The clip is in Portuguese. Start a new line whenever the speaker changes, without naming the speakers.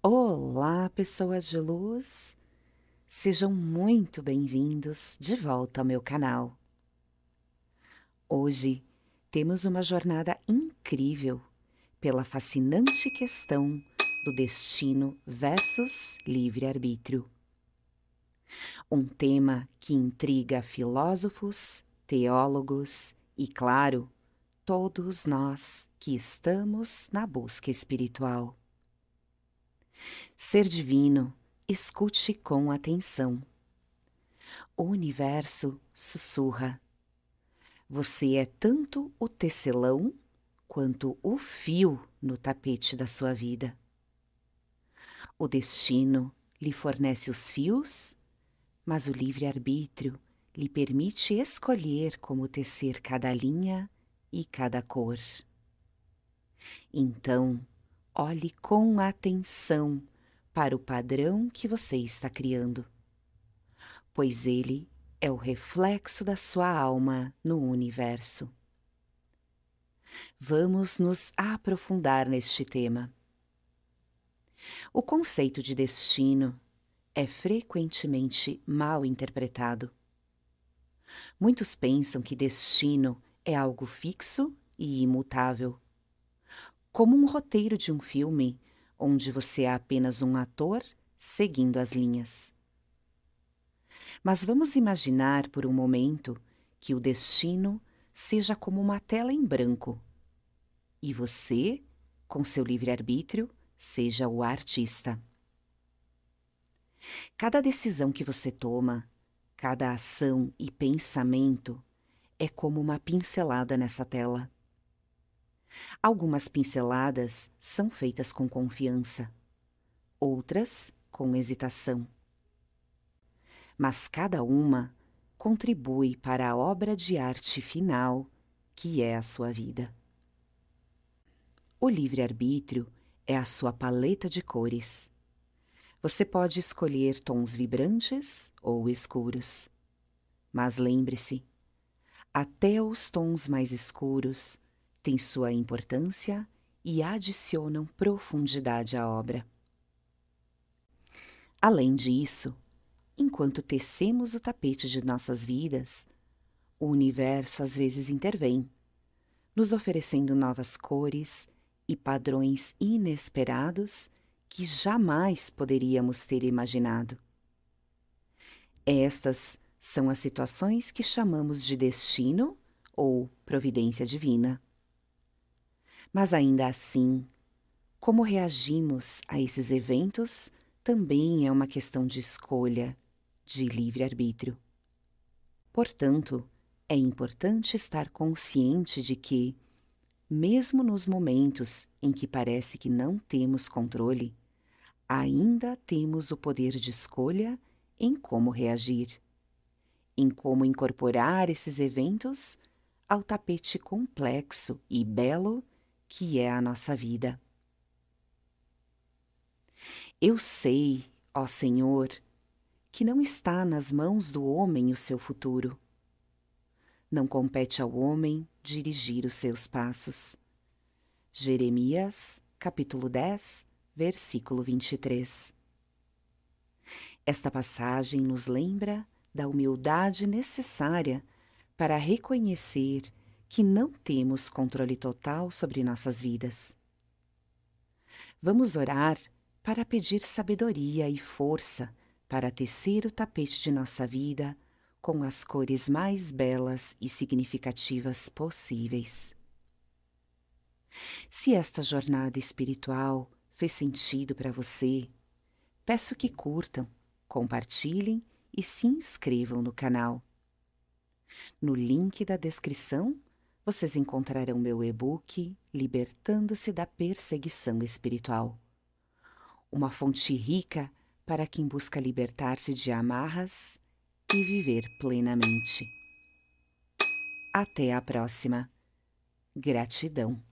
Olá, pessoas de luz! Sejam muito bem-vindos de volta ao meu canal. Hoje temos uma jornada incrível pela fascinante questão do destino versus livre-arbítrio. Um tema que intriga filósofos, teólogos e, claro, todos nós que estamos na busca espiritual. Ser divino, escute com atenção. O universo sussurra. Você é tanto o tecelão quanto o fio no tapete da sua vida. O destino lhe fornece os fios, mas o livre-arbítrio lhe permite escolher como tecer cada linha e cada cor. Então, Olhe com atenção para o padrão que você está criando, pois ele é o reflexo da sua alma no universo. Vamos nos aprofundar neste tema. O conceito de destino é frequentemente mal interpretado. Muitos pensam que destino é algo fixo e imutável como um roteiro de um filme, onde você é apenas um ator seguindo as linhas. Mas vamos imaginar por um momento que o destino seja como uma tela em branco e você, com seu livre-arbítrio, seja o artista. Cada decisão que você toma, cada ação e pensamento é como uma pincelada nessa tela. Algumas pinceladas são feitas com confiança, outras com hesitação. Mas cada uma contribui para a obra de arte final que é a sua vida. O livre-arbítrio é a sua paleta de cores. Você pode escolher tons vibrantes ou escuros. Mas lembre-se, até os tons mais escuros têm sua importância e adicionam profundidade à obra. Além disso, enquanto tecemos o tapete de nossas vidas, o universo às vezes intervém, nos oferecendo novas cores e padrões inesperados que jamais poderíamos ter imaginado. Estas são as situações que chamamos de destino ou providência divina. Mas ainda assim, como reagimos a esses eventos também é uma questão de escolha, de livre-arbítrio. Portanto, é importante estar consciente de que, mesmo nos momentos em que parece que não temos controle, ainda temos o poder de escolha em como reagir, em como incorporar esses eventos ao tapete complexo e belo que é a nossa vida. Eu sei, ó Senhor, que não está nas mãos do homem o seu futuro. Não compete ao homem dirigir os seus passos. Jeremias, capítulo 10, versículo 23. Esta passagem nos lembra da humildade necessária para reconhecer que não temos controle total sobre nossas vidas. Vamos orar para pedir sabedoria e força para tecer o tapete de nossa vida com as cores mais belas e significativas possíveis. Se esta jornada espiritual fez sentido para você, peço que curtam, compartilhem e se inscrevam no canal. No link da descrição vocês encontrarão meu e-book Libertando-se da Perseguição Espiritual. Uma fonte rica para quem busca libertar-se de amarras e viver plenamente. Até a próxima. Gratidão.